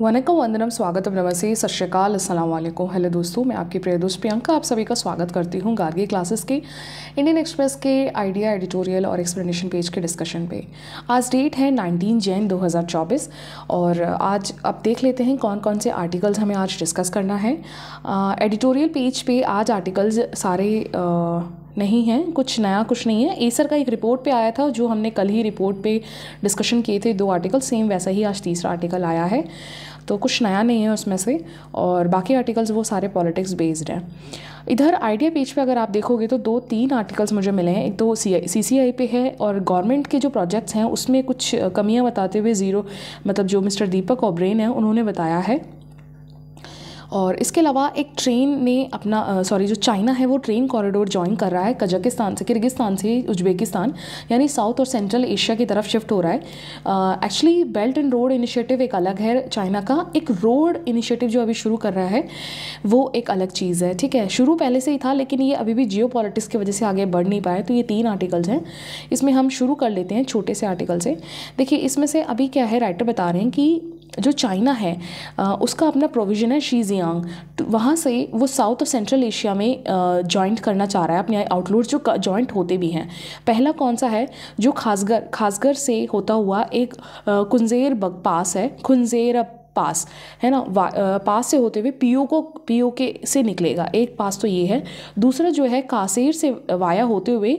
वनकम वंदनम स्वागत नमस्ते सत श्रीकाल असलम हेलो दोस्तों मैं आपकी प्रिय दोस्त प्रियंका आप सभी का स्वागत करती हूँ गार्गी क्लासेस के इंडियन एक्सप्रेस के आइडिया एडिटोरियल और एक्सप्लेनेशन पेज के डिस्कशन पे आज डेट है 19 जैन 2024 और आज अब देख लेते हैं कौन कौन से आर्टिकल्स हमें आज डिस्कस करना है एडिटोरियल पेज पे आज आर्टिकल्स सारे आ, नहीं है कुछ नया कुछ नहीं है एसर का एक रिपोर्ट पे आया था जो हमने कल ही रिपोर्ट पे डिस्कशन किए थे दो आर्टिकल सेम वैसा ही आज तीसरा आर्टिकल आया है तो कुछ नया नहीं है उसमें से और बाकी आर्टिकल्स वो सारे पॉलिटिक्स बेस्ड हैं इधर आइडिया पेज पे अगर आप देखोगे तो दो तीन आर्टिकल्स मुझे मिले हैं एक तो सी सी आई पे है और गवर्नमेंट के जो प्रोजेक्ट्स हैं उसमें कुछ कमियां बताते हुए ज़ीरो मतलब जो मिस्टर दीपक ओब्रेन है उन्होंने बताया है और इसके अलावा एक ट्रेन ने अपना सॉरी जो चाइना है वो ट्रेन कॉरिडोर ज्वाइन कर रहा है कजाकिस्तान से किर्गिस्तान से उज्बेकिस्तान यानी साउथ और सेंट्रल एशिया की तरफ शिफ्ट हो रहा है actually belt and road initiative एक अलग है चाइना का एक रोड इनिशिएटिव जो अभी शुरू कर रहा है वो एक अलग चीज़ है ठीक है शुरू पहले से ही था लेकिन ये अभी भी जियो की वजह से आगे बढ़ नहीं पाया तो ये तीन आर्टिकल्स हैं इसमें हम शुरू कर लेते हैं छोटे से आर्टिकल से देखिए इसमें से अभी क्या है राइटर बता रहे हैं कि जो चाइना है उसका अपना प्रोविज़न है शीजियांग तो वहाँ से वो साउथ और सेंट्रल एशिया में जॉइंट करना चाह रहा है अपने आउटलोड जो जॉइंट होते भी हैं पहला कौन सा है जो खासगर खासगर से होता हुआ एक कुंजेर पास है खुंजेर पास है ना पास से होते हुए पीओ को पीओ के से निकलेगा एक पास तो ये है दूसरा जो है कासेर से वाया होते हुए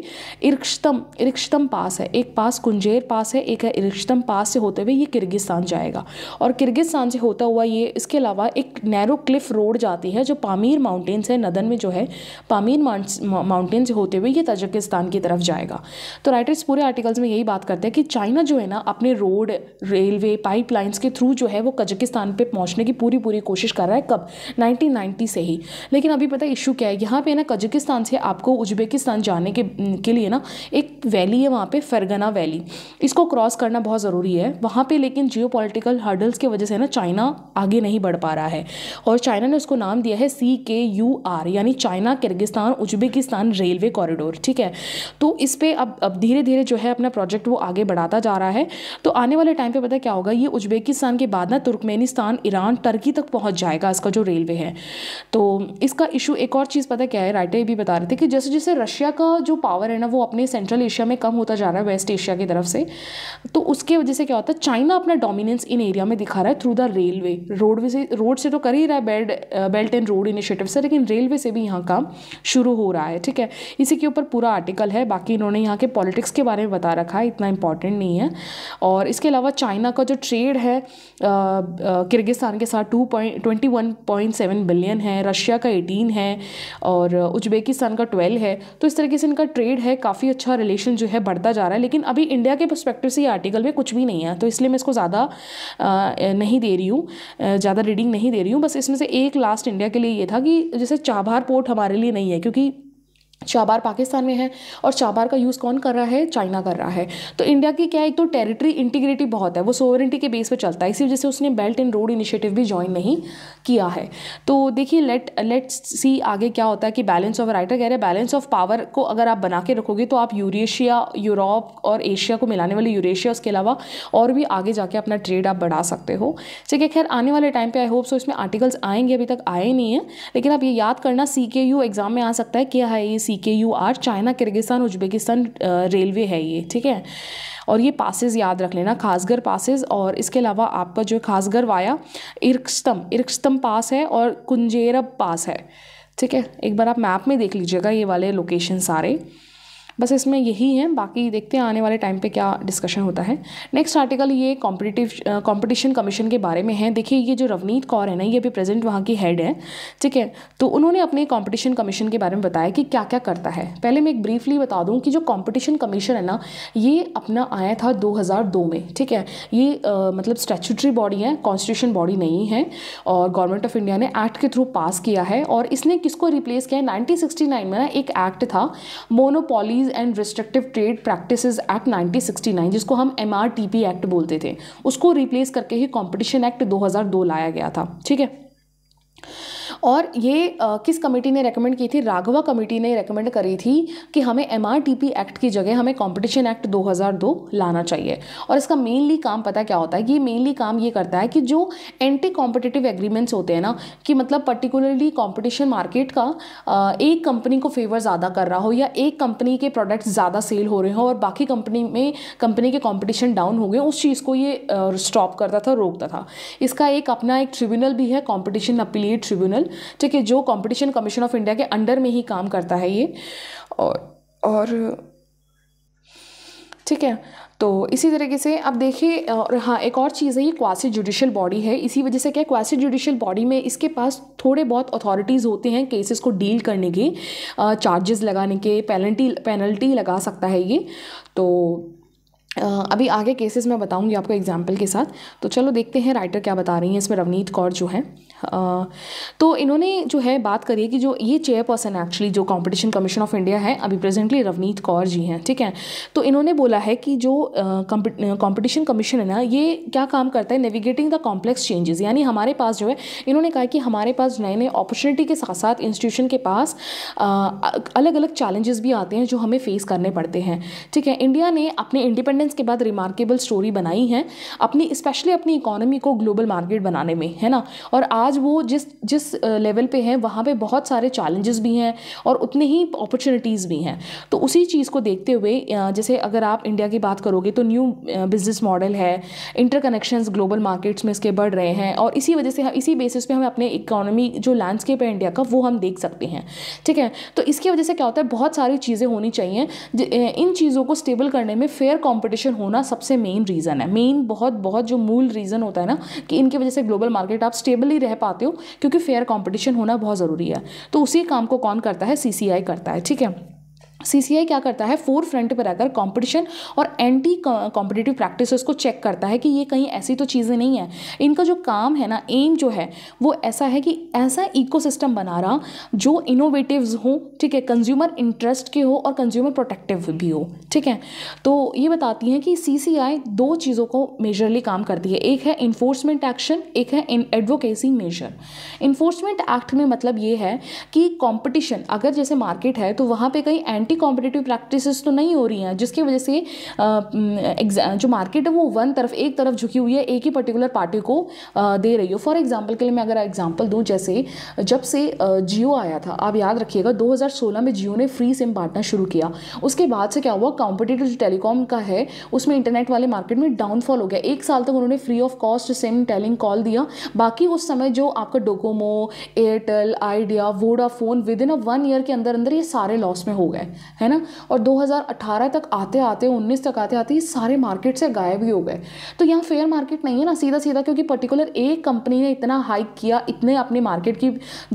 इरिक्षतम इरिक्षतम पास है एक पास कुंजेर पास है एक है इरिक्षतम पास से होते हुए ये किर्गिस्तान जाएगा और किर्गिस्तान से होता हुआ ये इसके अलावा एक नैरो क्लिफ रोड जाती है जो पामीर माउंटेन्स है नदन में जो है पामीर माउंटेन्स से होते हुए ये तजकिस्तान की तरफ जाएगा तो राइटर्स पूरे आर्टिकल्स में यही बात करते हैं कि चाइना जो है ना अपने रोड रेलवे पाइपलाइंस के थ्रू जो है वो कजकिस्तान के स्थान पर पहुँचने की पूरी पूरी कोशिश कर रहा है कब 1990 से ही लेकिन अभी पता है इशू क्या है यहाँ पे ना कजकिस्तान से आपको उज्बेकिस्तान जाने के के लिए ना एक वैली है वहाँ पे फरगना वैली इसको क्रॉस करना बहुत ज़रूरी है वहाँ पे लेकिन जियो पोलिटिकल हर्डल्स की वजह से ना चाइना आगे नहीं बढ़ पा रहा है और चाइना ने उसको नाम दिया है सी के यू आर यानी China Kyrgyzstan Uzbekistan railway corridor ठीक है तो इस पर अब अब धीरे धीरे जो है अपना प्रोजेक्ट वो आगे बढ़ाता जा रहा है तो आने वाले टाइम पर पता क्या होगा ये उज्बेकिस्तान के बाद ना तुर्कमेन तुर्कमेनिस्तान ईरान टर्की तक पहुँच जाएगा इसका जो रेलवे है तो इसका इशू एक और चीज़ पता क्या है राइटर भी बता रहे थे कि जैसे जैसे रशिया का जो पावर है ना वो अपने सेंट्रल एशिया में कम होता जा रहा है वेस्ट एशिया की तरफ से तो उसके वजह से क्या होता है चाइना अपना डोमिनेंस इन एरिया में दिखा रहा है थ्रू द रेलवे रोडवे से रोड से तो कर ही रहा है belt belt and road initiative से लेकिन रेलवे से भी यहाँ काम शुरू हो रहा है ठीक है इसी के ऊपर पूरा आर्टिकल है बाकी इन्होंने यहाँ के पॉलिटिक्स के बारे में बता रखा है इतना इंपॉर्टेंट नहीं है और इसके अलावा चाइना का जो ट्रेड है किर्गिस्तान के साथ two point twenty one point seven billion है रशिया का एटीन है और उज्बेकिस्तान का ट्वेल्व है तो इस तरीके से इनका ट्रेड है काफ़ी अच्छा रिलेशन जो है बढ़ता जा रहा है लेकिन अभी इंडिया के परस्पेक्टिव से ये आर्टिकल में कुछ भी नहीं है तो इसलिए मैं इसको ज़्यादा नहीं दे रही हूँ ज़्यादा रीडिंग नहीं दे रही हूँ बस इसमें से एक लास्ट इंडिया के लिए ये था कि जैसे चाबहार पोर्ट हमारे लिए नहीं है क्योंकि चाबार पाकिस्तान में है और चाबार का यूज़ कौन कर रहा है चाइना कर रहा है तो इंडिया की क्या एक तो टेरिटरी इंटीग्रिटी बहुत है वो सोवरेंटी के बेस पर चलता है इसी वजह से उसने बेल्ट एंड रोड इनिशिएटिव भी ज्वाइन नहीं किया है तो देखिए लेट लेट सी आगे क्या होता है कि बैलेंस ऑफ राइटर कह रहे हैं बैलेंस ऑफ पावर को अगर आप बना के रखोगे तो आप यूरेशिया यूरोप और एशिया को मिलाने वाले यूरेशिया उसके अलावा और भी आगे जाके अपना ट्रेड आप बढ़ा सकते हो ठीक है खैर आने वाले टाइम पर आई होप सो इसमें आर्टिकल्स आएंगे अभी तक आए नहीं हैं लेकिन आप ये याद करना सी के यू एग्ज़ाम में आ सकता है क्या है ये C C K U R China Kyrgyzstan Uzbekistan railway है ये ठीक है और ये पासेज याद रख लेना खासगर पासेज और इसके अलावा आपका जो खासगर वाया इर्कस्तम इर्कस्तम पास है और कुंजेरब पास है ठीक है एक बार आप मैप में देख लीजिएगा ये वाले लोकेशन सारे बस इसमें यही है बाकी देखते हैं आने वाले टाइम पे क्या डिस्कशन होता है नेक्स्ट आर्टिकल ये कॉम्पिटिटिव कॉम्पिटिशन कमीशन के बारे में है देखिए ये जो रवनीत कौर है ना ये अभी प्रेजेंट वहाँ की हेड है ठीक है तो उन्होंने अपने कॉम्पिटिशन कमीशन के बारे में बताया कि क्या क्या करता है पहले मैं एक ब्रीफली बता दूँ कि जो कॉम्पिटिशन कमीशन है ना ये अपना आया था दो में ठीक है ये आ, मतलब स्टैचूटरी बॉडी है कॉन्स्टिट्यूशन बॉडी नहीं है और गवर्नमेंट ऑफ इंडिया ने एक्ट के थ्रू पास किया है और इसने किसको रिप्लेस किया है नाइनटीन में ना एक एक्ट था monopolies anomalies and restrictive trade practice act 1969 जिसको हम एम एक्ट बोलते थे उसको रिप्लेस करके ही कॉम्पिटिशन एक्ट 2002 लाया गया था ठीक है और ये आ, किस कमेटी ने रेकमेंड की थी राघवा कमेटी ने रेकमेंड करी थी कि हमें एम एक्ट की जगह हमें कॉम्पिटिशन एक्ट दो लाना चाहिए और इसका मेनली काम पता क्या होता है ये मेनली काम ये करता है कि जो एंटी कॉम्पिटिटिव एग्रीमेंट्स होते हैं ना कि मतलब पर्टिकुलरली कॉम्पिटिशन मार्केट का एक कंपनी को फेवर ज़्यादा कर रहा हो या एक कंपनी के प्रोडक्ट्स ज़्यादा सेल हो रहे हो और बाकी कंपनी में कंपनी के कंपटीशन डाउन हो गए उस चीज़ को ये स्टॉप करता था रोकता था इसका एक अपना एक ट्रिब्यूनल भी है कॉम्पिटिशन अपीलेट ट्रिब्यूनल कमीशन ठीक है जो कंपटीशन कमीशन ऑफ इंडिया के अंडर में ही काम करता है ये और और ठीक है तो इसी तरीके से अब देखिए और हाँ एक और चीज़ है ये क्वासी जुडिशल बॉडी है इसी वजह से क्या क्वासी जुडिशल बॉडी में इसके पास थोड़े बहुत अथॉरिटीज़ होते हैं केसेस को डील करने के चार्जेस लगाने के पेनल्टी पेनल्टी लगा सकता है ये तो अभी आगे केसेस मैं बताऊंगी आपको एग्जाम्पल के साथ तो चलो देखते हैं राइटर क्या बता रही हैं इसमें रवनीत कौर जो है तो इन्होंने जो है बात करी है कि जो ये चेयरपर्सन एक्चुअली जो कंपटीशन कमीशन ऑफ इंडिया है अभी प्रेजेंटली रवनीत कौर जी हैं ठीक है तो इन्होंने बोला है कि जो कंपटीशन कमीशन है ना ये क्या काम करता है नेविगेटिंग द कॉम्प्लेक्स चेंजेस यानी हमारे पास जो है इन्होंने कहा कि हमारे पास नए नए अपॉर्चुनिटी के साथ साथ इंस्टीट्यूशन के पास अलग अलग चैलेंजेस भी आते हैं जो हमें फेस करने पड़ते हैं ठीक है इंडिया ने अपने इंडिपेंडेंस इंडिपेंडेंस के बाद रिमार्केबल स्टोरी बनाई है अपनी स्पेशली अपनी इकोनॉमी को ग्लोबल मार्केट बनाने में है ना और आज वो जिस जिस लेवल पे हैं वहाँ पे बहुत सारे चैलेंजेस भी हैं और उतने ही अपॉर्चुनिटीज़ भी हैं तो उसी चीज़ को देखते हुए जैसे अगर आप इंडिया की बात करोगे तो न्यू बिजनेस मॉडल है इंटर ग्लोबल मार्केट्स में इसके बढ़ रहे हैं और इसी वजह से हम इसी बेसिस पे हमें अपने इकोनॉमी जो लैंडस्केप है इंडिया का वो हम देख सकते हैं ठीक है तो इसकी वजह से क्या होता है बहुत सारी चीज़ें होनी चाहिए इन चीज़ों को स्टेबल करने में फेयर कॉम्पिटिव कंपटीशन होना सबसे मेन रीज़न है मेन बहुत बहुत जो मूल रीज़न होता है ना कि इनकी वजह से ग्लोबल मार्केट आप स्टेबल ही रह पाते हो क्योंकि फेयर कॉम्पिटिशन होना बहुत ज़रूरी है तो उसी काम को कौन करता है सी करता है ठीक है सीसीआई क्या करता है फोर फ्रंट पर रहकर कंपटीशन और एंटी कॉम्पिटिटिव प्रैक्टिसेस को चेक करता है कि ये कहीं ऐसी तो चीज़ें नहीं है इनका जो काम है ना एम जो है वो ऐसा है कि ऐसा इकोसिस्टम बना रहा जो इनोवेटिव्स हो ठीक है कंज्यूमर इंटरेस्ट के हो और कंज्यूमर प्रोटेक्टिव भी हो ठीक है तो ये बताती हैं कि सी दो चीज़ों को मेजरली काम करती है एक है इन्फोर्समेंट एक्शन एक है एडवोकेसी मेजर इन्फोर्समेंट एक्ट में मतलब ये है कि कॉम्पिटिशन अगर जैसे मार्केट है तो वहाँ पर कहीं एंटी उतनी कॉम्पिटेटिव प्रैक्टिस तो नहीं हो रही हैं जिसकी वजह से जो मार्केट है वो वन तरफ एक तरफ झुकी हुई है एक ही पर्टिकुलर पार्टी को दे रही हो फॉर एग्जाम्पल के लिए मैं अगर एग्जाम्पल दूँ जैसे जब से जियो आया था आप याद रखिएगा दो में जियो ने फ्री सिम बांटना शुरू किया उसके बाद से क्या हुआ कॉम्पिटेटिव जो टेलीकॉम का है उसमें इंटरनेट वाले मार्केट में डाउनफॉल हो गया एक साल तक उन्होंने free of cost SIM telling call दिया बाकी उस समय जो आपका Docomo Airtel Idea Vodafone with in a one year के अंदर अंदर ये सारे लॉस में हो गए है ना और 2018 तक आते आते 19 तक आते आते ये सारे मार्केट से गायब ही हो गए तो यहाँ फेयर मार्केट नहीं है ना सीधा सीधा क्योंकि पर्टिकुलर एक कंपनी ने इतना हाइक किया इतने अपने मार्केट की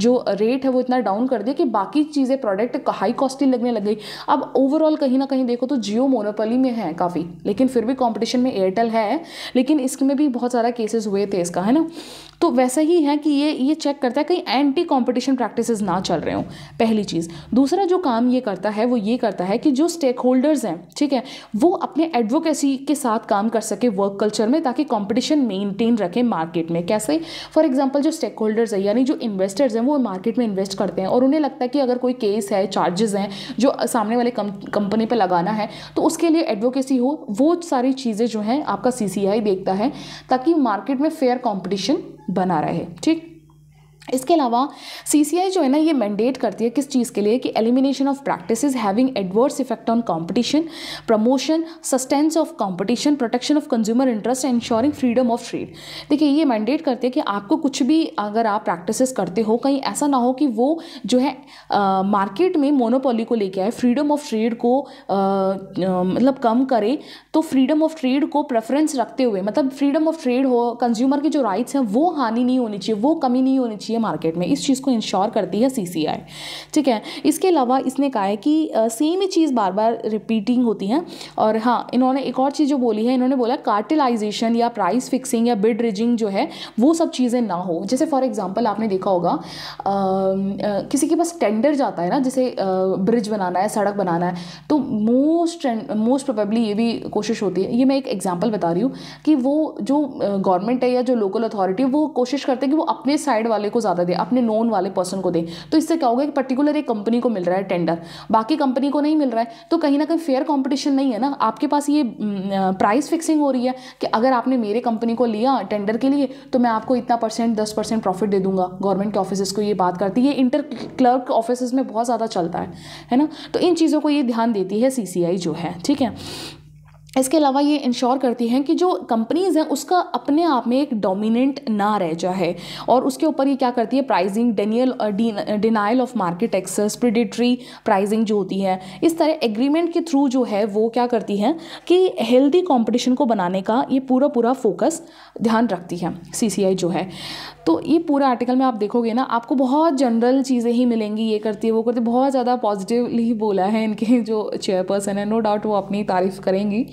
जो रेट है वो इतना डाउन कर दिया कि बाकी चीज़ें प्रोडक्ट हाई कॉस्टली लगने लग गई अब ओवरऑल कहीं ना कहीं देखो तो जियो मोनोपली में है काफ़ी लेकिन फिर भी कॉम्पिटिशन में एयरटेल है लेकिन इसमें भी बहुत सारा केसेस हुए थे इसका है ना तो वैसा ही है कि ये ये चेक करता है कहीं एंटी कॉम्पिटिशन प्रैक्टिस ना चल रहे हों पहली चीज़ दूसरा जो काम ये करता है वो ये करता है कि जो स्टेक होल्डर्स हैं ठीक है वो अपने एडवोकेसी के साथ काम कर सके वर्क कल्चर में ताकि कॉम्पिटिशन मेनटेन रखें मार्केट में कैसे फॉर एग्जाम्पल जो स्टेक होल्डर्स है यानी जो इन्वेस्टर्स हैं वो मार्केट में इन्वेस्ट करते हैं और उन्हें लगता है कि अगर कोई केस है चार्जेस हैं जो सामने वाले कंपनी पर लगाना है तो उसके लिए एडवोकेसी हो वो सारी चीज़ें जो हैं आपका सी देखता है ताकि मार्केट में फेयर कॉम्पिटिशन बना रहे ठीक इसके अलावा सी जो है ना ये मैंडेट करती है किस चीज़ के लिए कि elimination of practices having adverse effect on competition promotion sustains of competition protection of consumer interest ensuring freedom of trade देखिए ये मैंडेट करती है कि आपको कुछ भी अगर आप प्रैक्टिसेस करते हो कहीं ऐसा ना हो कि वो जो है मार्केट में मोनोपोली को लेकर आए फ्रीडम ऑफ ट्रेड को मतलब कम करे तो फ्रीडम ऑफ ट्रेड को प्रेफरेंस रखते हुए मतलब फ्रीडम ऑफ ट्रेड हो कंज्यूमर की जो राइट्स हैं वो हानि नहीं होनी चाहिए वो कमी नहीं होनी चाहिए है मार्केट में इस चीज़ को इंश्योर करती है सी ठीक है इसके अलावा इसने कहा है कि सेम ही चीज़ बार बार रिपीटिंग होती है और हाँ इन्होंने एक और चीज़ जो बोली है इन्होंने बोला कार्टिलाइजेशन या प्राइस फिक्सिंग या बिड रिजिंग जो है वो सब चीज़ें ना हो जैसे फॉर एग्जाम्पल आपने देखा होगा किसी के पास टेंडर जाता है ना जैसे ब्रिज बनाना है सड़क बनाना है तो मोस्ट मोस्ट प्रोबेबली ये भी कोशिश होती है ये मैं एक एग्जाम्पल बता रही हूँ कि वो जो गवर्नमेंट है या जो लोकल अथॉरिटी वो कोशिश करते हैं कि वो अपने साइड वाले को ज़्यादा दें अपने नोन वाले पर्सन को दें तो इससे क्या होगा कि पर्टिकुलर एक कंपनी को मिल रहा है टेंडर बाकी कंपनी को नहीं मिल रहा है तो कहीं ना कहीं फेयर कॉम्पिटिशन नहीं है ना आपके पास ये प्राइस फिक्सिंग हो रही है कि अगर आपने मेरे कंपनी को लिया टेंडर के लिए तो मैं आपको इतना परसेंट दस परसेंट प्रॉफिट दे दूंगा गवर्नमेंट के ऑफिस को ये बात करती है ये इंटर क्लर्क ऑफिस में बहुत ज़्यादा चलता है है ना तो इन चीज़ों को ये ध्यान देती है सी जो है ठीक है इसके अलावा ये इंश्योर करती हैं कि जो कंपनीज़ हैं उसका अपने आप में एक डोमिनेंट ना रह जाए और उसके ऊपर ये क्या करती है pricing denial denial of market access predatory pricing जो होती है इस तरह एग्रीमेंट के थ्रू जो है वो क्या करती हैं कि हेल्दी कंपटीशन को बनाने का ये पूरा पूरा फोकस ध्यान रखती है सी जो है तो ये पूरा आर्टिकल में आप देखोगे ना आपको बहुत जनरल चीज़ें ही मिलेंगी ये करती है वो करती है बहुत ज़्यादा पॉजिटिवली बोला है इनके जो चेयरपर्सन है नो डाउट वो अपनी तारीफ़ करेंगी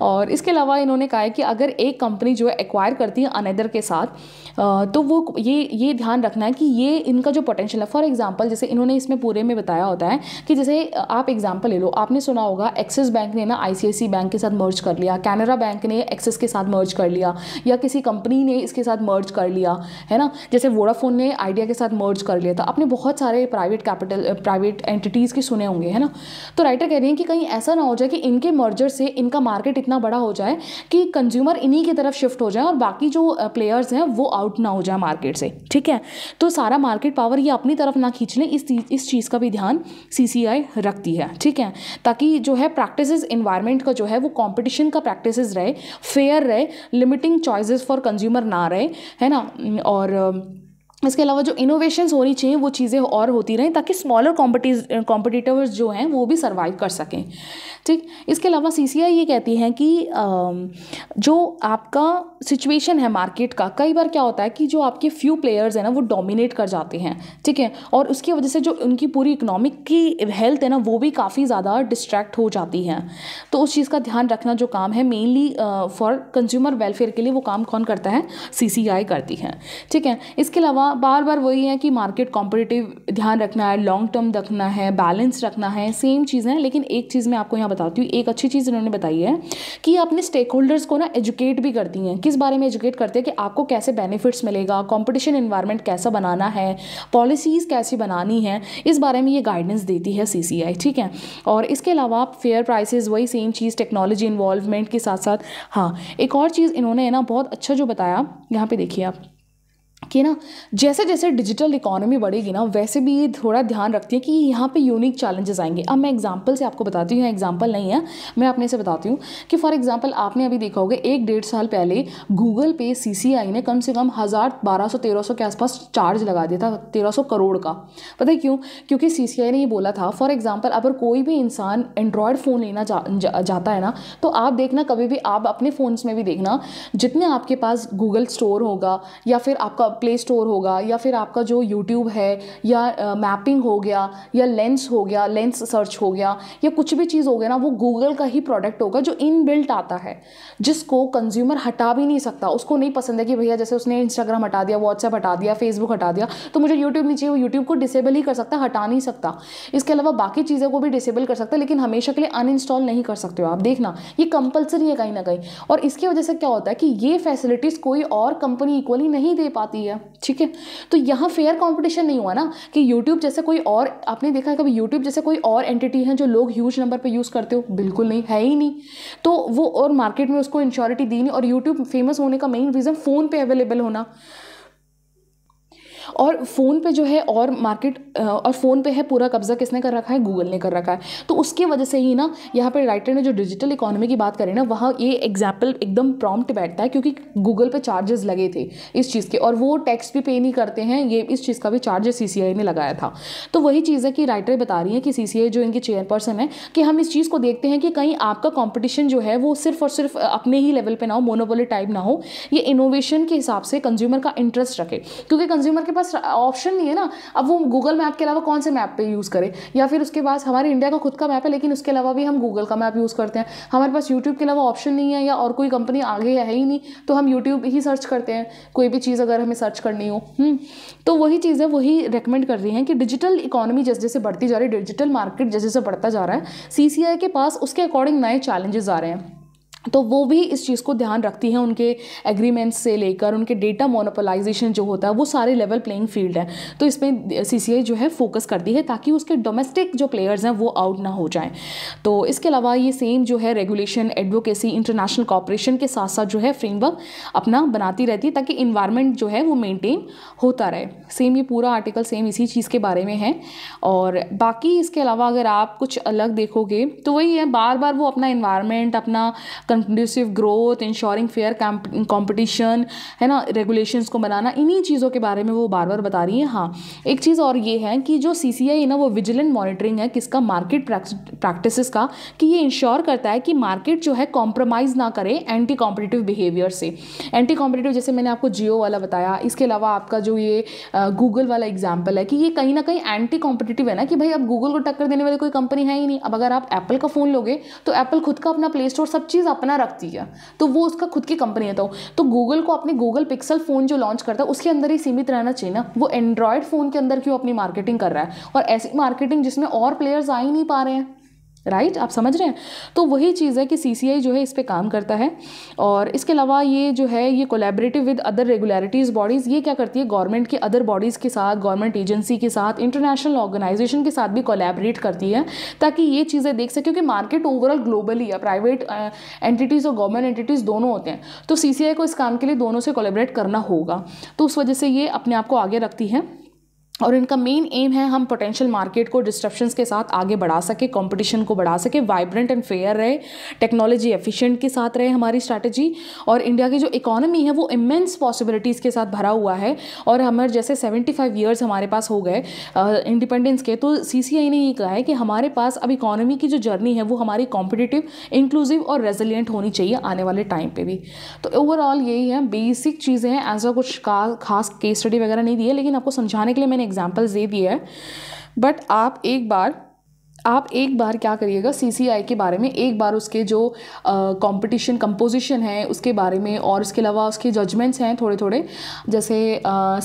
और इसके अलावा इन्होंने कहा है कि अगर एक कंपनी जो है एक्वायर करती है अनदर के साथ तो वो ये ये ध्यान रखना है कि ये इनका जो पोटेंशियल है फॉर एग्जाम्पल जैसे इन्होंने इसमें पूरे में बताया होता है कि जैसे आप एग्जाम्पल ले लो आपने सुना होगा एक्सिस बैंक ने ना आई बैंक के साथ मर्ज कर लिया कैनरा बैंक ने एक्सिस के साथ मर्ज कर लिया या किसी कंपनी ने इसके साथ मर्ज कर लिया है ना जैसे वोडाफोन ने आइडिया के साथ मर्ज कर लिया था तो आपने बहुत सारे प्राइवेट कैपिटल प्राइवेट एंटिटीज़ के सुने होंगे है ना तो राइटर कह रही हैं कि कहीं ऐसा ना हो जाए कि इनके मर्जर से इनका मार्केट इतना बड़ा हो जाए कि कंज्यूमर इन्हीं की तरफ शिफ्ट हो जाए और बाकी जो प्लेयर्स हैं वो आउट ना हो जाए मार्केट से ठीक है तो सारा मार्केट पावर ये अपनी तरफ ना खींच लें इस इस चीज़ का भी ध्यान सी रखती है ठीक है ताकि जो है प्रैक्टिस इन्वायरमेंट का जो है वो कॉम्पिटिशन का प्रैक्टिस रहे फेयर रहे लिमिटिंग चॉइसेस फॉर कंज्यूमर ना रहे है ना और इसके अलावा जो इनोवेशन होनी चाहिए वो चीज़ें और होती रहें ताकि स्मॉलर कॉम्पिटिटर्स जो हैं वो भी सर्वाइव कर सकें ठीक इसके अलावा सी ये कहती हैं कि जो आपका सिचुएशन है मार्केट का कई बार क्या होता है कि जो आपके फ्यू प्लेयर्स हैं ना वो डोमिनेट कर जाते हैं ठीक है और उसकी वजह से जो उनकी पूरी इकोनॉमिक की हेल्थ है ना वो भी काफ़ी ज़्यादा डिस्ट्रैक्ट हो जाती है तो उस चीज़ का ध्यान रखना जो काम है मेनली फॉर कंज्यूमर वेलफेयर के लिए वो काम कौन करता है सी करती है ठीक है इसके अलावा हाँ, बार बार वही है कि मार्केट कॉम्पिटिटिव ध्यान रखना है लॉन्ग टर्म रखना है बैलेंस रखना है सेम चीज़ें हैं लेकिन एक चीज़ मैं आपको यहाँ बताती हूँ एक अच्छी चीज़ इन्होंने बताई है कि अपने स्टेक होल्डर्स को ना एजुकेट भी करती हैं किस बारे में एजुकेट करते हैं कि आपको कैसे बेनिफिट्स मिलेगा कॉम्पिटिशन इन्वायरमेंट कैसा बनाना है पॉलिसीज़ कैसी बनानी है इस बारे में ये गाइडेंस देती है सी ठीक है और इसके अलावा फेयर प्राइस वही सेम चीज़ टेक्नोलॉजी इन्वॉल्वमेंट के साथ साथ हाँ एक और चीज़ इन्होंने ना बहुत अच्छा जो बताया यहाँ पर देखिए आप कि ना जैसे जैसे डिजिटल इकोनॉमी बढ़ेगी ना वैसे भी ये थोड़ा ध्यान रखती है कि यहाँ पे यूनिक चैलेंजेस आएंगे अब मैं एग्जांपल से आपको बताती हूँ एग्जांपल नहीं है मैं अपने से बताती हूँ कि फॉर एग्जांपल आपने अभी देखा होगा एक डेढ़ साल पहले गूगल पे सीसीआई ने कम से कम हज़ार बारह सौ तेरह सौ के आसपास चार्ज लगा दिया था तेरह सौ करोड़ का पता है क्यों क्योंकि सी ने ये बोला था फॉर एग्जाम्पल अगर कोई भी इंसान एंड्रॉयड फ़ोन लेना जाता है ना तो आप देखना कभी भी आप अपने फ़ोन्स में भी देखना जितने आपके पास गूगल स्टोर होगा या फिर आपका प्ले स्टोर होगा या फिर आपका जो यूट्यूब है या मैपिंग हो गया या लेंस हो गया लेंस सर्च हो गया या कुछ भी चीज़ हो गया ना वो गूगल का ही प्रोडक्ट होगा जो बिल्ट आता है जिसको कंज्यूमर हटा भी नहीं सकता उसको नहीं पसंद है कि भैया जैसे उसने इंस्टाग्राम हटा दिया व्हाट्सएप हटा दिया फेसबुक हटा दिया तो मुझे यूट्यूब नहीं चाहिए वो यूट्यूब को डिसेबल ही कर सकता हटा नहीं सकता इसके अलावा बाकी चीज़ों को भी डिसेबल कर सकता लेकिन हमेशा के लिए अनइंस्टॉल नहीं कर सकते हो आप देखना ये कंपलसरी है कहीं ना कहीं और इसकी वजह से क्या होता है कि ये फैसिलिटीज़ कोई और कंपनी इक्वली नहीं दे पाती आती है ठीक है तो यहाँ फेयर कॉम्पिटिशन नहीं हुआ ना कि यूट्यूब जैसे कोई और आपने देखा है कभी यूट्यूब जैसे कोई और एंटिटी है जो लोग ह्यूज नंबर पर यूज़ करते हो बिल्कुल नहीं है ही नहीं तो वो और मार्केट में उसको इंश्योरिटी दी नहीं और यूट्यूब फेमस होने का मेन रीज़न फ़ोन पर अवेलेबल होना और फ़ोन पे जो है और मार्केट और फ़ोन पे है पूरा कब्ज़ा किसने कर रखा है गूगल ने कर रखा है तो उसकी वजह से ही ना यहाँ पर राइटर ने जो डिजिटल इकोनॉमी की बात करें ना वहाँ ये एग्जाम्पल एकदम प्रॉम्प्ट बैठता है क्योंकि गूगल पर चार्जेस लगे थे इस चीज़ के और वो टैक्स भी पे नहीं करते हैं ये इस चीज़ का भी चार्जेस सी ने लगाया था तो वही चीज़ है कि राइटर बता रही है कि सी जो इनकी चेयरपर्सन है कि हम इस चीज़ को देखते हैं कि कहीं आपका कॉम्पिटिशन जो है वो सिर्फ और सिर्फ अपने ही लेवल पर ना हो मोनोपोली टाइप ना हो ये इनोवेशन के हिसाब से कंज्यूमर का इंटरेस्ट रखे क्योंकि कंज्यूमर के पास पास ऑप्शन नहीं है ना अब वो गूगल मैप के अलावा कौन से मैप पे यूज़ करें या फिर उसके पास हमारे इंडिया का खुद का मैप है लेकिन उसके अलावा भी हम गूगल का मैप यूज़ करते हैं हमारे पास यूट्यूब के अलावा ऑप्शन नहीं है या और कोई कंपनी आगे है ही नहीं तो हम यूट्यूब ही सर्च करते हैं कोई भी चीज़ अगर हमें सर्च करनी हो हम्म। तो वही चीज़ें वही रिकमेंड कर रही हैं कि डिजिटल इकोनॉमी जैसे जैसे बढ़ती जा रही है डिजिटल मार्केट जैसे जैसे बढ़ता जा रहा है सी के पास उसके अकॉर्डिंग नए चैलेंजेस आ रहे हैं तो वो भी इस चीज़ को ध्यान रखती हैं उनके एग्रीमेंट्स से लेकर उनके डेटा मोनोपोलाइजेशन जो होता है वो सारे लेवल प्लेइंग फील्ड है तो इसमें सी जो है फोकस करती है ताकि उसके डोमेस्टिक जो प्लेयर्स हैं वो आउट ना हो जाएं तो इसके अलावा ये सेम जो है रेगुलेशन एडवोकेसी इंटरनेशनल कॉपरेशन के साथ साथ जो है फ्रेमवर्क अपना बनाती रहती है ताकि इन्वायरमेंट जो है वो मेनटेन होता रहे सेम ये पूरा आर्टिकल सेम इसी चीज़ के बारे में है और बाकी इसके अलावा अगर आप कुछ अलग देखोगे तो वही है बार बार वो अपना इन्वायरमेंट अपना conclusive growth ensuring fair competition है ना रेगुलेशंस को बनाना इन्हीं चीज़ों के बारे में वो बार बार बता रही हैं हाँ एक चीज़ और ये है कि जो सी सी आई ना वो विजिलेंट मॉनिटरिंग है किसका मार्केट प्रैक्टिस का कि ये इंश्योर करता है कि मार्केट जो है कॉम्प्रोमाइज़ ना करे एंटी कॉम्पिटिटिव बिहेवियर से एंटी कॉम्पिटिटिव जैसे मैंने आपको जियो वाला बताया इसके अलावा आपका जो ये गूगल वाला एग्जाम्पल है कि ये कहीं ना कहीं एंटी कॉम्पिटिटिव है ना कि भाई अब गूगल को टक्कर देने वाली कोई कंपनी है ही नहीं अब अगर आप एप्पल का फ़ोन लोगे तो एप्पल खुद का अपना प्ले स्टोर सब चीज़ अपना रखती है तो वो उसका खुद की कंपनी है तो, तो गूगल को अपने गूगल पिक्सल फ़ोन जो लॉन्च करता है उसके अंदर ही सीमित रहना चाहिए ना वो एंड्रॉयड फ़ोन के अंदर क्यों अपनी मार्केटिंग कर रहा है और ऐसी मार्केटिंग जिसमें और प्लेयर्स आ ही नहीं पा रहे हैं राइट right? आप समझ रहे हैं तो वही चीज़ है कि सी जो है इस पर काम करता है और इसके अलावा ये जो है ये collaborative with other regularities bodies ये क्या करती है गवर्नमेंट के अदर बॉडीज़ के साथ गवर्नमेंट एजेंसी के साथ इंटरनेशनल ऑर्गेनाइजेशन के साथ भी कोलेबरेट करती है ताकि ये चीज़ें देख सके क्योंकि मार्केट ओवरऑल ग्लोबली है प्राइवेट एंटिटीज़ uh, और गवर्नमेंट एंटिटीज़ दोनों होते हैं तो सी को इस काम के लिए दोनों से कोलेबरेट करना होगा तो उस वजह से ये अपने आप को आगे रखती है और इनका मेन एम है हम पोटेंशियल मार्केट को डिस्ट्रप्शन के साथ आगे बढ़ा सके कंपटीशन को बढ़ा सके वाइब्रेंट एंड फेयर रहे टेक्नोलॉजी एफिशिएंट के साथ रहे हमारी स्ट्रैटेजी और इंडिया की जो इकोनॉमी है वो इमेंस पॉसिबिलिटीज़ के साथ भरा हुआ है और हमारे जैसे 75 फाइव ईयर्स हमारे पास हो गए इंडिपेंडेंस के तो सी ने ये कहा है कि हमारे पास अब इकोनॉमी की जो जर्नी है वो हमारी कॉम्पिटिटिव इंक्लूसिव और रेजिलियंट होनी चाहिए आने वाले टाइम पर भी तो ओवरऑल यही है बेसिक चीज़ें हैं एज अ कुछ खास केस स्टडी वगैरह नहीं दी है लेकिन आपको समझाने के लिए मैंने एग्ज़ाम्पल्स दे दिया है बट आप एक बार आप एक बार क्या करिएगा सीसीआई के बारे में एक बार उसके जो कंपटीशन कंपोजिशन है उसके बारे में और उसके अलावा उसके जजमेंट्स हैं थोड़े थोड़े जैसे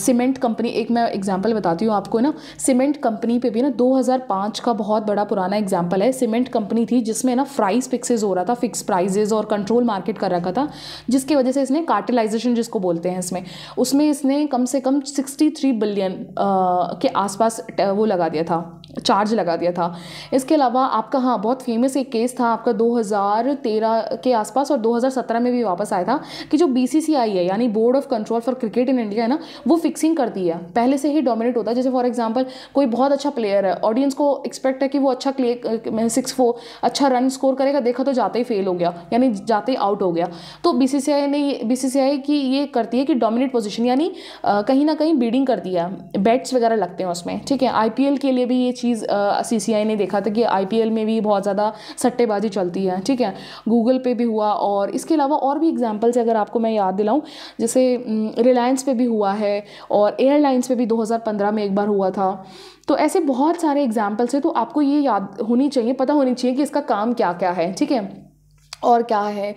सीमेंट कंपनी एक मैं एग्जांपल बताती हूँ आपको ना सीमेंट कंपनी पे भी ना 2005 का बहुत बड़ा पुराना एग्जांपल है सीमेंट कंपनी थी जिसमें ना प्राइस फिक्सेज हो रहा था फिक्स प्राइजेज और कंट्रोल मार्केट कर रखा था जिसकी वजह से इसने कार्टिलाइजेशन जिसको बोलते हैं इसमें उसमें इसने कम से कम सिक्सटी बिलियन के आसपास वो लगा दिया था चार्ज लगा दिया था इसके अलावा आपका हाँ बहुत फेमस एक केस था आपका 2013 के आसपास और 2017 में भी वापस आया था कि जो बीसीसीआई है यानी board of control for cricket in India है ना वो फिक्सिंग करती है पहले से ही डोमिनेट होता है जैसे फॉर एग्जाम्पल कोई बहुत अच्छा प्लेयर है ऑडियंस को एक्सपेक्ट है कि वो अच्छा क्ले सिक्स फोर अच्छा रन स्कोर करेगा देखा तो जाते ही फेल हो गया यानी जाते ही आउट हो गया तो बी ने बी की ये करती है कि डोमिनेट पोजिशन यानी कहीं ना कहीं बीडिंग करती है बैट्स वगैरह लगते हैं उसमें ठीक है आई के लिए भी ये चीज़ सी सी आई ने देखा था कि आई पी एल में भी बहुत ज़्यादा सट्टेबाजी चलती है ठीक है गूगल पे भी हुआ और इसके अलावा और भी एग्जाम्पल्स अगर आपको मैं याद दिलाऊँ जैसे रिलायंस पे भी हुआ है और एयरलाइंस पे भी 2015 में एक बार हुआ था तो ऐसे बहुत सारे एग्जाम्पल्स हैं तो आपको ये याद होनी चाहिए पता होनी चाहिए कि इसका काम क्या क्या है ठीक है और क्या है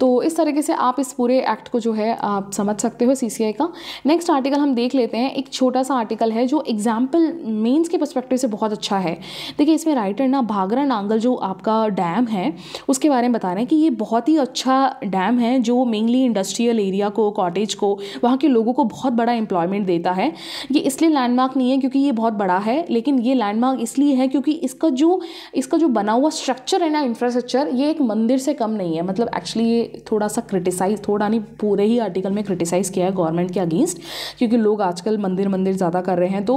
तो इस तरीके से आप इस पूरे एक्ट को जो है आप समझ सकते हो सी का नेक्स्ट आर्टिकल हम देख लेते हैं एक छोटा सा आर्टिकल है जो एग्जाम्पल मेंस के पर्सपेक्टिव से बहुत अच्छा है देखिए इसमें राइटर ना भागरा नांगल जो आपका डैम है उसके बारे में बता रहे हैं कि ये बहुत ही अच्छा डैम है जो मेनली इंडस्ट्रियल एरिया को कॉटेज को वहाँ के लोगों को बहुत बड़ा एम्प्लॉयमेंट देता है ये इसलिए लैंडमार्क नहीं है क्योंकि ये बहुत बड़ा है लेकिन ये लैंडमार्क इसलिए है क्योंकि इसका जो इसका जो बना हुआ स्ट्रक्चर है ना इंफ्रास्ट्रक्चर ये एक मंदिर से कम नहीं है मतलब एक्चुअली ये थोड़ा सा क्रिटिसाइज थोड़ा नहीं पूरे ही आर्टिकल में क्रिटिसाइज़ किया है गवर्नमेंट के अगेंस्ट क्योंकि लोग आजकल मंदिर मंदिर ज़्यादा कर रहे हैं तो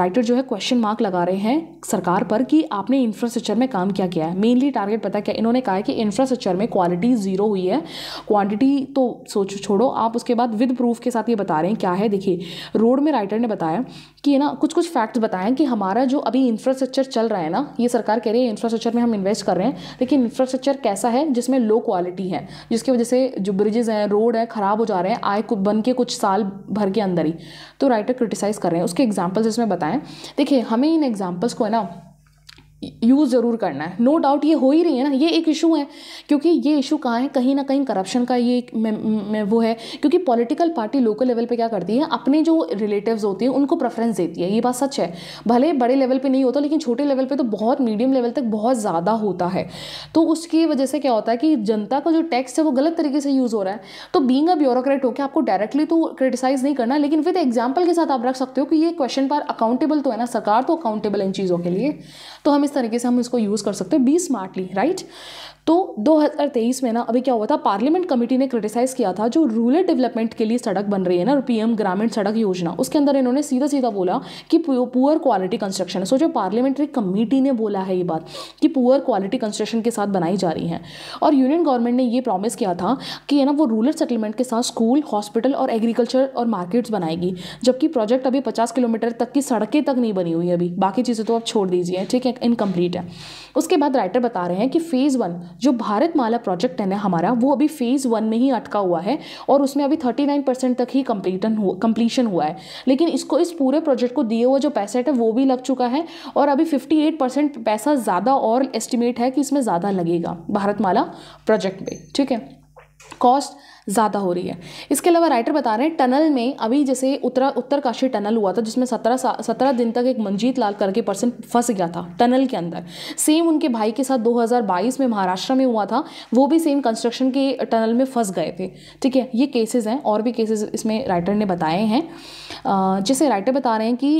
राइटर जो है क्वेश्चन मार्क लगा रहे हैं सरकार पर कि आपने इंफ्रास्ट्रक्चर में काम क्या किया है मेनली टारगेट पता क्या इन्होंने कहा है कि इंफ्रास्ट्रक्चर में क्वालिटी ज़ीरो हुई है क्वान्टिटी तो सोचो छोड़ो आप उसके बाद विद प्रूफ के साथ ये बता रहे हैं क्या है देखिए रोड में राइटर ने बताया कि ना कुछ कुछ फैक्ट्स बताएं कि हमारा जो अभी इंफ्रास्ट्रक्चर चल रहा है ना ये सरकार कह रही है इंफ्रास्ट्रक्चर में हम इन्वेस्ट कर रहे हैं लेकिन इंफ्रास्ट्रक्चर कैसा है है जिसमें लो क्वालिटी है जिसकी वजह से जो ब्रिजेज हैं रोड है ख़राब हो जा रहे हैं आए बन के कुछ साल भर के अंदर ही तो राइटर क्रिटिसाइज़ कर रहे हैं उसके एग्जाम्पल्स इसमें बताएं देखिए हमें इन एग्जाम्पल्स को है ना यूज़ ज़रूर करना है नो no डाउट ये हो ही रही है ना ये एक इशू है क्योंकि ये इशू कहाँ है कहीं ना कहीं करप्शन का ये मैं वो है क्योंकि पॉलिटिकल पार्टी लोकल लेवल पे क्या करती है अपने जो रिलेटिव्स होते हैं उनको प्रेफरेंस देती है ये बात सच है भले बड़े लेवल पे नहीं होता लेकिन छोटे लेवल पे तो बहुत मीडियम लेवल तक बहुत ज़्यादा होता है तो उसकी वजह से क्या होता है कि जनता का जो टैक्स है वो गलत तरीके से यूज़ हो रहा है तो बींग अ ब्यूरोक्रेट होकर आपको डायरेक्टली तो क्रिटिसाइज़ नहीं करना लेकिन विद एग्जाम्पल के साथ आप रख सकते हो कि ये क्वेश्चन पर अकाउंटेबल तो है ना सरकार तो अकाउंटेबल इन चीज़ों के लिए तो हम इस तरीके से हम इसको यूज़ कर सकते हैं बी स्मार्टली राइट तो 2023 में ना अभी क्या हुआ था पार्लियामेंट कमेटी ने क्रिटिसाइज़ किया था जो रूरल डेवलपमेंट के लिए सड़क बन रही है ना पीएम ग्रामीण सड़क योजना उसके अंदर इन्होंने सीधा सीधा बोला कि पुअर क्वालिटी कंस्ट्रक्शन सो जो पार्लियामेंट्री कमेटी ने बोला है ये बात कि पुअर क्वालिटी कंस्ट्रक्शन के साथ बनाई जा रही है और यूनियन गवर्नमेंट ने ये प्रॉमिस किया था कि है ना वो रूरल सेटलमेंट के साथ स्कूल हॉस्पिटल और एग्रीकल्चर और मार्केट्स बनाएगी जबकि प्रोजेक्ट अभी पचास किलोमीटर तक की सड़कें तक नहीं बनी हुई अभी बाकी चीज़ें तो आप छोड़ दीजिए ठीक है इनकम्प्लीट है उसके बाद राइटर बता रहे हैं कि फेज़ वन जो भारत माला प्रोजेक्ट है ना हमारा वो अभी फेज़ वन में ही अटका हुआ है और उसमें अभी थर्टी नाइन परसेंट तक ही कम्प्लीटन हुआ कम्प्लीशन हुआ है लेकिन इसको इस पूरे प्रोजेक्ट को दिए हुए जो पैसेट है वो भी लग चुका है और अभी फिफ्टी एट परसेंट पैसा ज़्यादा और एस्टिमेट है कि इसमें ज़्यादा लगेगा भारतमाला प्रोजेक्ट में ठीक है कॉस्ट ज़्यादा हो रही है इसके अलावा राइटर बता रहे हैं टनल में अभी जैसे उत्तरा उत्तरकाशी टनल हुआ था जिसमें सत्रह सत्रह दिन तक एक मंजीत लाल करके पर्सन फंस गया था टनल के अंदर सेम उनके भाई के साथ 2022 में महाराष्ट्र में हुआ था वो भी सेम कंस्ट्रक्शन के टनल में फंस गए थे ठीक है ये केसेज हैं और भी केसेज इसमें राइटर ने बताए हैं जैसे राइटर बता रहे हैं कि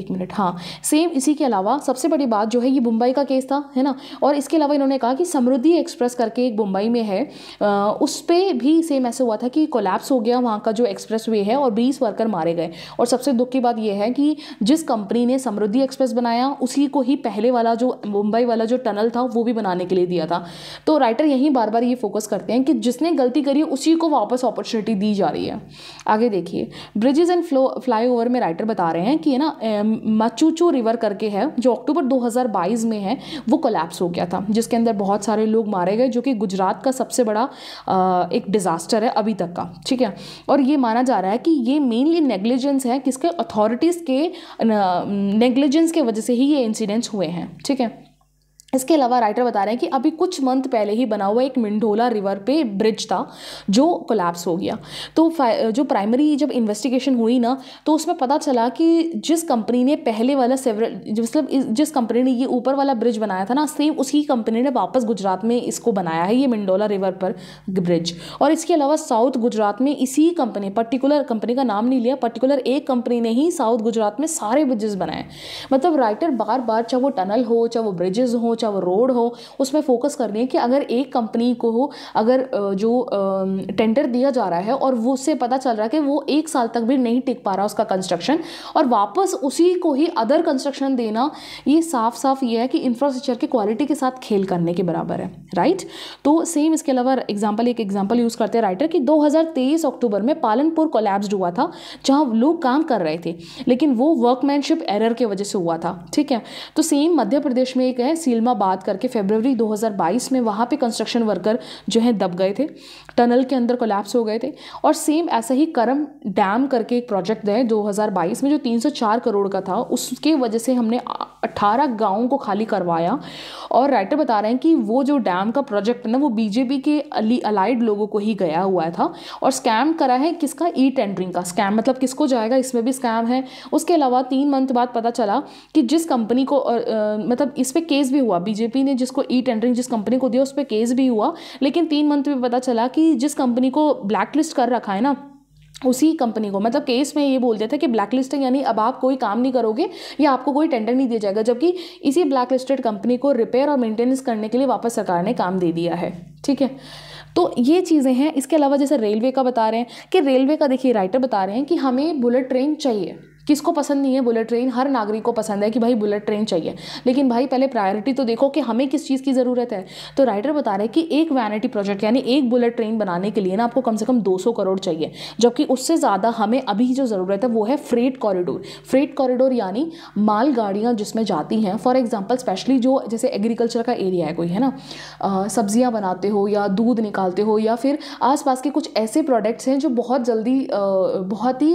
एक मिनट हाँ सेम इसी के अलावा सबसे बड़ी बात जो है ये मुंबई का केस था है ना और इसके अलावा इन्होंने कहा कि समृद्धि एक्सप्रेस करके एक मुंबई में है उस पर भी सेम ऐसा ऐसे हुआ था कि कोलैप्स हो गया वहाँ का जो एक्सप्रेस वे है और बीस वर्कर मारे गए और सबसे दुख की बात यह है कि जिस कंपनी ने समृद्धि एक्सप्रेस बनाया उसी को ही पहले वाला जो मुंबई वाला जो टनल था वो भी बनाने के लिए दिया था तो राइटर यहीं बार बार ये फोकस करते हैं कि जिसने गलती करी उसी को वापस अपॉर्चुनिटी दी जा रही है आगे देखिए ब्रिजेज एंड फ्लो फ्लाईओवर में राइटर बता रहे हैं कि ना मचूचू रिवर करके है जो अक्टूबर 2022 में है वो कोलैप्स हो गया था जिसके अंदर बहुत सारे लोग मारे गए जो कि गुजरात का सबसे बड़ा एक डिज़ास्टर है है अभी तक का ठीक है और ये माना जा रहा है कि ये मेनली नेग्लिजेंस है किसके अथॉरिटीज़ के नेग्लिजेंस के वजह से ही ये इंसिडेंट्स हुए हैं ठीक है इसके अलावा राइटर बता रहे हैं कि अभी कुछ मंथ पहले ही बना हुआ एक मिंडोला रिवर पे ब्रिज था जो कोलैप्स हो गया तो जो प्राइमरी जब इन्वेस्टिगेशन हुई ना तो उसमें पता चला कि जिस कंपनी ने पहले वाला सेवरल मतलब जिस कंपनी ने ये ऊपर वाला ब्रिज बनाया था ना सेम उसी कंपनी ने वापस गुजरात में इसको बनाया है ये मिंडोला रिवर पर ब्रिज और इसके अलावा साउथ गुजरात में इसी कंपनी पर्टिकुलर कंपनी का नाम नहीं लिया पर्टिकुलर एक कंपनी ने ही साउथ गुजरात में सारे ब्रिजेस बनाए मतलब राइटर बार बार चाहे वो टनल हो चाहे वो ब्रिजेज़ हो चाहे वो रोड हो उसमें फोकस करनी है कि अगर एक कंपनी को हो अगर जो टेंडर दिया जा रहा है और वो उससे पता चल रहा है कि वो एक साल तक भी नहीं टिक पा रहा उसका कंस्ट्रक्शन और वापस उसी को ही अदर कंस्ट्रक्शन देना ये साफ साफ ये है कि इंफ्रास्ट्रक्चर की क्वालिटी के साथ खेल करने के बराबर है राइट तो सेम इसके अलावा एग्जाम्पल एक एग्जाम्पल यूज़ करते हैं राइटर कि दो अक्टूबर में पालनपुर कोलैब्स हुआ था जहाँ लोग काम कर रहे थे लेकिन वो वर्कमैनशिप एरर के वजह से हुआ था ठीक है तो सेम मध्य प्रदेश में एक है सीलमा बात करके फेबरवरी 2022 में वहाँ पे कंस्ट्रक्शन वर्कर जो हैं दब गए थे टनल के अंदर कोलैप्स हो गए थे और सेम ऐसा ही करम डैम करके एक प्रोजेक्ट दें दो में जो 304 करोड़ का था उसके वजह से हमने 18 गांवों को खाली करवाया और राइटर बता रहे हैं कि वो जो डैम का प्रोजेक्ट ना वो बीजेपी के अली अलाइड लोगों को ही गया हुआ था और स्कैम करा है किसका ई टेंडरिंग का स्कैम मतलब किसको जाएगा इसमें भी स्कैम है उसके अलावा तीन मंथ बाद पता चला कि जिस कंपनी को और, आ, मतलब इस पर केस भी हुआ हुआ बीजेपी ने जिसको ई टेंडरिंग जिस कंपनी को दिया उस पर केस भी हुआ लेकिन तीन मंथ में पता चला कि जिस कंपनी को ब्लैकलिस्ट कर रखा है ना उसी कंपनी को मतलब केस में ये बोल दिया था कि ब्लैकलिस्टिंग यानी अब आप कोई काम नहीं करोगे या आपको कोई टेंडर नहीं दिया जाएगा जबकि इसी ब्लैकलिस्टेड कंपनी को रिपेयर और मेंटेनेंस करने के लिए वापस सरकार ने काम दे दिया है ठीक है तो ये चीज़ें हैं इसके अलावा जैसे रेलवे का बता रहे हैं कि रेलवे का देखिए राइटर बता रहे हैं कि हमें बुलेट ट्रेन चाहिए किसको पसंद नहीं है बुलेट ट्रेन हर नागरिक को पसंद है कि भाई बुलेट ट्रेन चाहिए लेकिन भाई पहले प्रायोरिटी तो देखो कि हमें किस चीज़ की ज़रूरत है तो राइटर बता रहे हैं कि एक वैनिटी प्रोजेक्ट यानी एक बुलेट ट्रेन बनाने के लिए ना आपको कम से कम 200 करोड़ चाहिए जबकि उससे ज़्यादा हमें अभी जो ज़रूरत है वो है फ्रेट कॉरिडोर फ्रेट कॉरिडोर यानी मालगाड़ियाँ जिसमें जाती हैं फॉर एग्जाम्पल स्पेशली जो जैसे एग्रीकल्चर का एरिया है कोई है ना सब्जियाँ बनाते हो या दूध निकालते हो या फिर आसपास के कुछ ऐसे प्रोडक्ट्स हैं जो बहुत जल्दी बहुत ही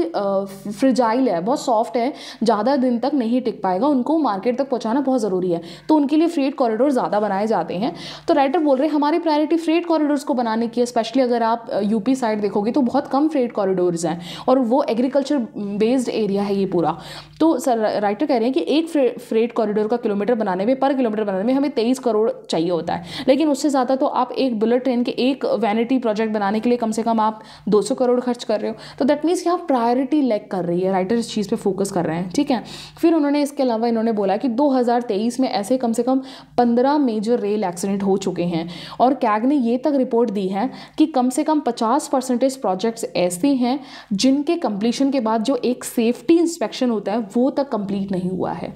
फ्रिजाइल है बहुत सॉफ्ट है ज़्यादा दिन तक नहीं टिक पाएगा उनको मार्केट तक पहुँचाना बहुत ज़रूरी है तो उनके लिए फ्रेट कॉरिडोर ज़्यादा बनाए जाते हैं तो राइटर बोल रहे हैं हमारी प्रायोरिटी फ्रेट कॉरिडोर्स को बनाने की है स्पेशली अगर आप यूपी साइड देखोगे तो बहुत कम फ्रेट कॉरिडोर्स हैं और वो एग्रीकल्चर बेस्ड एरिया है ये पूरा तो सर राइटर कह रहे हैं कि एक फ्रेड फ्रेट कॉरिडोर का किलोमीटर बनाने में पर किलोमीटर बनाने में हमें तेईस करोड़ चाहिए होता है लेकिन उससे ज़्यादा तो आप एक बुलेट ट्रेन के एक वैनिटी प्रोजेक्ट बनाने के लिए कम से कम आप 200 करोड़ खर्च कर रहे हो तो दैट मीन्स कि आप प्रायोरिटी लैक कर रही है राइटर इस चीज़ पे फोकस कर रहे हैं ठीक है फिर उन्होंने इसके अलावा इन्होंने बोला कि 2023 में ऐसे कम से कम 15 मेजर रेल एक्सीडेंट हो चुके हैं और कैग ने ये तक रिपोर्ट दी है कि कम से कम 50 परसेंटेज प्रोजेक्ट्स ऐसे हैं जिनके कंप्लीशन के बाद जो एक सेफ्टी इंस्पेक्शन होता है वो तक कंप्लीट नहीं हुआ है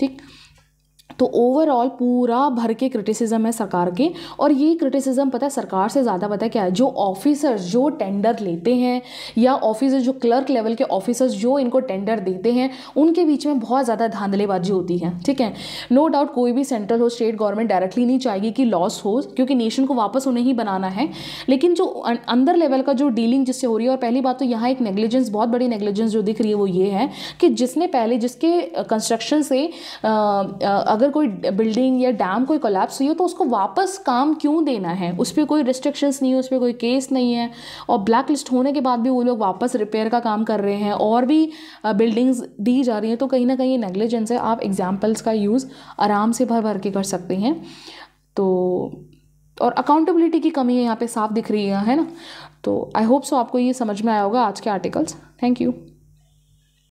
ठीक तो ओवरऑल पूरा भर के क्रिटिसिज्म है सरकार के और ये क्रिटिसिज्म पता है सरकार से ज़्यादा पता है क्या है जो ऑफिसर्स जो टेंडर लेते हैं या ऑफिसर्स जो क्लर्क लेवल के ऑफिसर्स जो इनको टेंडर देते हैं उनके बीच में बहुत ज़्यादा धांधलेबाजी होती है ठीक है नो डाउट कोई भी सेंट्रल हो स्टेट गवर्नमेंट डायरेक्टली नहीं चाहेगी कि लॉस हो क्योंकि नेशन को वापस उन्हें ही बनाना है लेकिन जो अं-, अंदर लेवल का जो डीलिंग जिससे हो रही है और पहली बात तो यहाँ एक नेग्लिजेंस बहुत बड़ी नेग्लिजेंस जो दिख रही है वो ये है कि जिसने पहले जिसके कंस्ट्रक्शन से अगर अगर कोई बिल्डिंग या डैम कोई कोलैप्स हुई हो तो उसको वापस काम क्यों देना है उस पर कोई रिस्ट्रिक्शंस नहीं है उस पर कोई केस नहीं है और ब्लैक लिस्ट होने के बाद भी वो लोग वापस रिपेयर का काम कर रहे हैं और भी बिल्डिंग्स दी जा रही हैं तो कहीं ना कहीं नेग्लिजेंस है आप एग्जाम्पल्स का यूज़ आराम से भर भर के कर सकते हैं तो और अकाउंटेबिलिटी की कमी है यहाँ पे साफ दिख रही है है ना तो आई होप सो आपको ये समझ में आया होगा आज के आर्टिकल्स थैंक यू